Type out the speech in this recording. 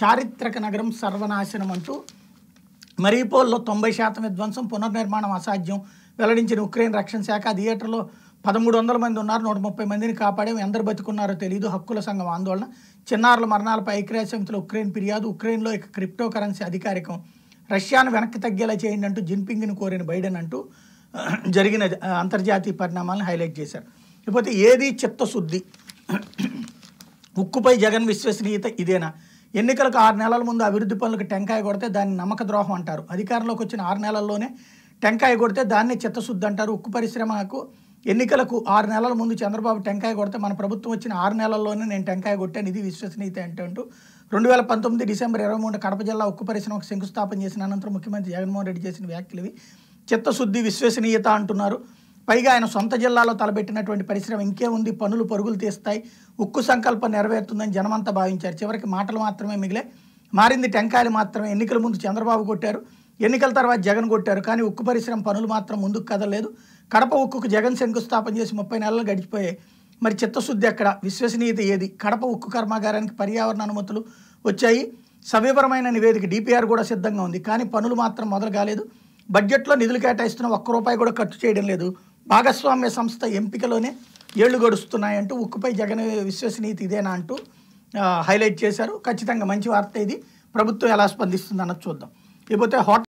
చారిత్రక నగరం సర్వనాశనం అంటూ మరీపోల్లో తొంభై శాతం విధ్వంసం పునర్నిర్మాణం అసాధ్యం వెల్లడించిన ఉక్రెయిన్ రక్షణ శాఖ థియేటర్లో పదమూడు వందల మంది ఉన్నారు నూట ముప్పై మందిని కాపాడాం ఎందరు బతుకున్నారో తెలియదు హక్కుల సంఘం ఆందోళన చిన్నారుల మరణాలపై ఐక్యరాజ్య సమితిలో ఉక్రెయిన్ ఫిర్యాదు ఉక్రెయిన్లో ఇక క్రిప్టో కరెన్సీ అధికారికం రష్యాను వెనక్కి తగ్గేలా చేయండి అంటూ జిన్పింగ్ని కోరిన బైడెన్ అంటూ జరిగిన అంతర్జాతీయ పరిణామాలను హైలైట్ చేశారు ఇకపోతే ఏది చిత్తశుద్ధి ఉక్కుపై జగన్ విశ్వసనీయత ఇదేనా ఎన్నికలకు ఆరు నెలల ముందు అభివృద్ధి పనులకు టెంకాయ కొడితే దాన్ని నమ్మక ద్రోహం అంటారు అధికారంలోకి వచ్చిన ఆరు నెలల్లోనే టెంకాయ కొడితే దాన్ని చిత్తశుద్ధి అంటారు ఉక్కు పరిశ్రమకు ఎన్నికలకు ఆరు నెలల ముందు చంద్రబాబు టెంకాయ కొడితే మన ప్రభుత్వం వచ్చిన ఆరు నెలల్లోనే నేను టెంకాయ కొట్టాను ఇది విశ్వసనీయత అంటూ రెండు వేల పంతొమ్మిది డిసెంబర్ ఇరవై మూడు కడప జిల్లా ఉక్కు పరిశ్రమకు శంకుస్థాపన చేసిన అనంతరం ముఖ్యమంత్రి జగన్మోహన్ రెడ్డి చేసిన వ్యాఖ్యలు ఇవి చిత్తశుద్ధి విశ్వసనీయత అంటున్నారు పైగా ఆయన సొంత జిల్లాలో తలబెట్టినటువంటి పరిశ్రమ ఇంకే ఉంది పనులు పరుగులు తీస్తాయి ఉక్కు సంకల్పం నెరవేరుతుందని జనమంతా భావించారు చివరికి మాటలు మాత్రమే మిగిలే మారింది టెంకాయలు మాత్రమే ఎన్నికల ముందు చంద్రబాబు కొట్టారు ఎన్నికల తర్వాత జగన్ కొట్టారు కానీ ఉక్కు పరిశ్రమ పనులు మాత్రం ముందుకు కదలలేదు కడప ఉక్కుకు జగన్ శంకుస్థాపన చేసి ముప్పై నెలలు గడిచిపోయాయి మరి చిత్తశుద్ధి ఎక్కడ విశ్వసనీయత ఏది కడప ఉక్కు కర్మాగారానికి పర్యావరణ అనుమతులు వచ్చాయి సమీపరమైన నివేదిక డిపిఆర్ కూడా సిద్ధంగా ఉంది కానీ పనులు మాత్రం మొదలు కాలేదు బడ్జెట్లో నిధులు కేటాయిస్తున్న ఒక్క రూపాయి కూడా ఖర్చు చేయడం లేదు భాగస్వామ్య సంస్థ ఎంపికలోనే ఏళ్లు గడుస్తున్నాయంటూ ఉక్కుపై జగన్ విశ్వసనీయత ఇదేనా అంటూ హైలైట్ చేశారు ఖచ్చితంగా మంచి వార్త ఇది ప్రభుత్వం ఎలా స్పందిస్తుంది అన్నది చూద్దాం లేకపోతే హోటల్